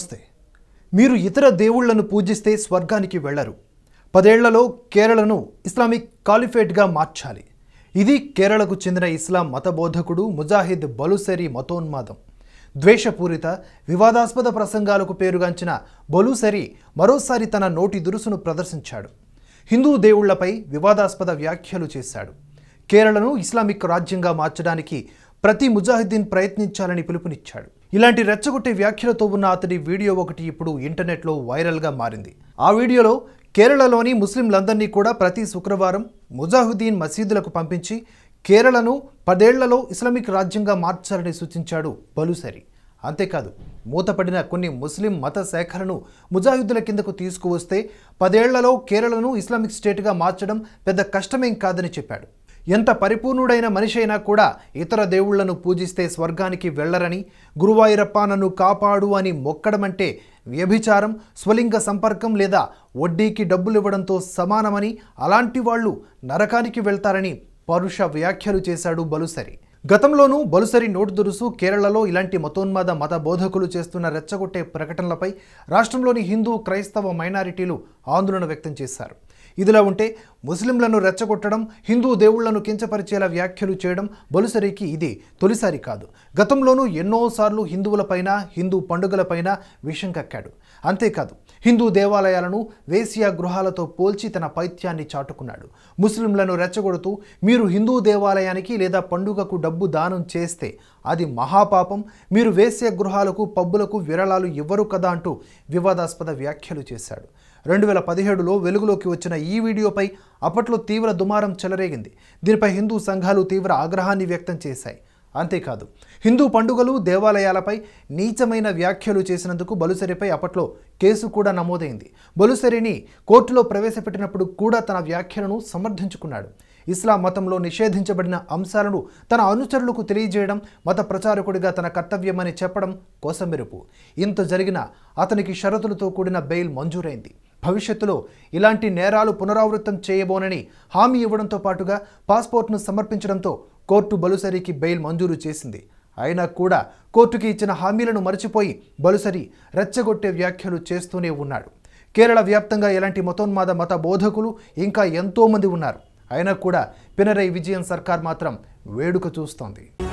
నమస్తే మీరు ఇతర దేవుళ్లను పూజిస్తే స్వర్గానికి వెళ్లరు పదేళ్లలో కేరళను ఇస్లామిక్ కాలిఫేట్గా మార్చాలి ఇది కేరళకు చెందిన ఇస్లాం మతబోధకుడు ముజాహిద్ బలుసెరి మతోన్మాదం ద్వేషపూరిత వివాదాస్పద ప్రసంగాలకు పేరుగాంచిన బలుసెరి మరోసారి తన నోటి దురుసును ప్రదర్శించాడు హిందూ దేవుళ్లపై వివాదాస్పద వ్యాఖ్యలు చేశాడు కేరళను ఇస్లామిక్ రాజ్యంగా మార్చడానికి ప్రతి ముజాహిద్దీన్ ప్రయత్నించాలని పిలుపునిచ్చాడు ఇలాంటి రెచ్చగొట్టే వ్యాఖ్యలతో ఉన్న అతడి వీడియో ఒకటి ఇప్పుడు ఇంటర్నెట్లో వైరల్గా మారింది ఆ వీడియోలో కేరళలోని ముస్లింలందరినీ కూడా ప్రతి శుక్రవారం ముజాహుద్దీన్ మసీదులకు పంపించి కేరళను పదేళ్లలో ఇస్లామిక్ రాజ్యంగా మార్చాలని సూచించాడు బలుసరి అంతేకాదు మూతపడిన కొన్ని ముస్లిం మత శాఖలను ముజాహిద్దుల కిందకు తీసుకువస్తే పదేళ్లలో కేరళను ఇస్లామిక్ స్టేట్గా మార్చడం పెద్ద కష్టమేం కాదని చెప్పాడు ఎంత పరిపూర్ణుడైన మనిషి అయినా కూడా ఇతర దేవుళ్లను పూజిస్తే స్వర్గానికి వెళ్ళరని గురువాయూరప్ప నన్ను కాపాడు అని మొక్కడమంటే వ్యభిచారం స్వలింగ సంపర్కం లేదా వడ్డీకి డబ్బులు ఇవ్వడంతో సమానమని అలాంటి వాళ్ళు నరకానికి వెళ్తారని పరుష వ్యాఖ్యలు చేశాడు బలుసరి గతంలోనూ బలుసరి నోటు దురుసు కేరళలో ఇలాంటి మతోన్మాద మత బోధకులు చేస్తున్న రెచ్చగొట్టే ప్రకటనలపై రాష్ట్రంలోని హిందూ క్రైస్తవ మైనారిటీలు ఆందోళన వ్యక్తం చేశారు ఇదిలా ఉంటే ముస్లింలను రెచ్చగొట్టడం హిందూ దేవుళ్లను కించపరిచేలా వ్యాఖ్యలు చేయడం బలుసరికి ఇది తొలిసారి కాదు గతంలోనూ ఎన్నోసార్లు హిందువులపైన హిందూ పండుగలపైన విషం కక్కాడు అంతేకాదు హిందూ దేవాలయాలను వేసియా గృహాలతో పోల్చి తన పైత్యాన్ని చాటుకున్నాడు ముస్లింలను రెచ్చగొడుతూ మీరు హిందూ దేవాలయానికి లేదా పండుగకు డబ్బు దానం చేస్తే అది మహాపాపం మీరు వేసే గృహాలకు పబ్బులకు విరళాలు ఇవ్వరు కదా అంటూ వివాదాస్పద వ్యాఖ్యలు చేశాడు రెండు వేల పదిహేడులో వెలుగులోకి వచ్చిన ఈ వీడియోపై అప్పట్లో తీవ్ర దుమారం చెలరేగింది దీనిపై హిందూ సంఘాలు తీవ్ర ఆగ్రహాన్ని వ్యక్తం చేశాయి అంతేకాదు హిందూ పండుగలు దేవాలయాలపై నీచమైన వ్యాఖ్యలు చేసినందుకు బలుసరిపై అప్పట్లో కేసు కూడా నమోదైంది బలుసరిని కోర్టులో ప్రవేశపెట్టినప్పుడు కూడా తన వ్యాఖ్యలను సమర్థించుకున్నాడు ఇస్లాం మతంలో నిషేధించబడిన అంశాలను తన అనుచరులకు తెలియజేయడం మత ప్రచారకుడిగా తన కర్తవ్యమని చెప్పడం కోసమెరుపు ఇంత జరిగిన అతనికి షరతులతో కూడిన బెయిల్ మంజూరైంది భవిష్యత్తులో ఇలాంటి నేరాలు పునరావృతం చేయబోనని హామీ ఇవ్వడంతో పాటుగా పాస్పోర్ట్ను సమర్పించడంతో కోర్టు బలుసరికి బెయిల్ మంజూరు చేసింది అయినా కూడా కోర్టుకి ఇచ్చిన హామీలను మరచిపోయి బలుసరి రెచ్చగొట్టే వ్యాఖ్యలు చేస్తూనే ఉన్నాడు కేరళ వ్యాప్తంగా ఇలాంటి మతోన్మాద మత బోధకులు ఇంకా ఎంతోమంది ఉన్నారు అయినా కూడా పినరై విజయన్ సర్కార్ మాత్రం వేడుక చూస్తోంది